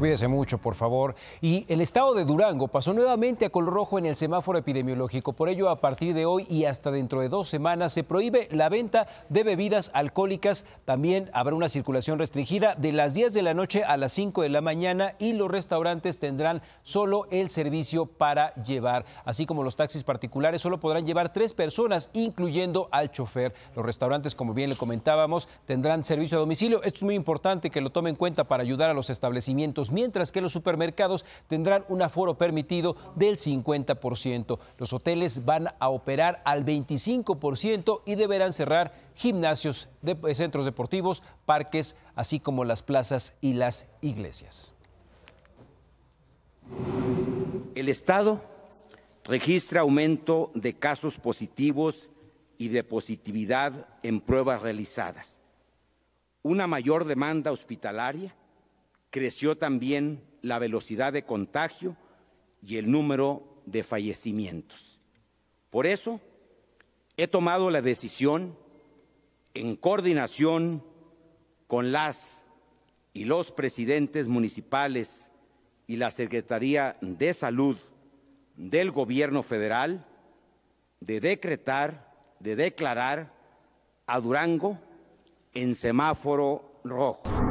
Cuídese mucho, por favor. Y el estado de Durango pasó nuevamente a color rojo en el semáforo epidemiológico. Por ello, a partir de hoy y hasta dentro de dos semanas se prohíbe la venta de bebidas alcohólicas. También habrá una circulación restringida de las 10 de la noche a las 5 de la mañana y los restaurantes tendrán solo el servicio para llevar. Así como los taxis particulares solo podrán llevar tres personas, incluyendo al chofer. Los restaurantes, como bien le comentábamos, tendrán servicio a domicilio. Esto es muy importante que lo tome en cuenta para ayudar a los establecimientos mientras que los supermercados tendrán un aforo permitido del 50%. Los hoteles van a operar al 25% y deberán cerrar gimnasios, eh, centros deportivos, parques, así como las plazas y las iglesias. El Estado registra aumento de casos positivos y de positividad en pruebas realizadas, una mayor demanda hospitalaria creció también la velocidad de contagio y el número de fallecimientos. Por eso, he tomado la decisión, en coordinación con las y los presidentes municipales y la Secretaría de Salud del Gobierno Federal, de decretar, de declarar a Durango en semáforo rojo.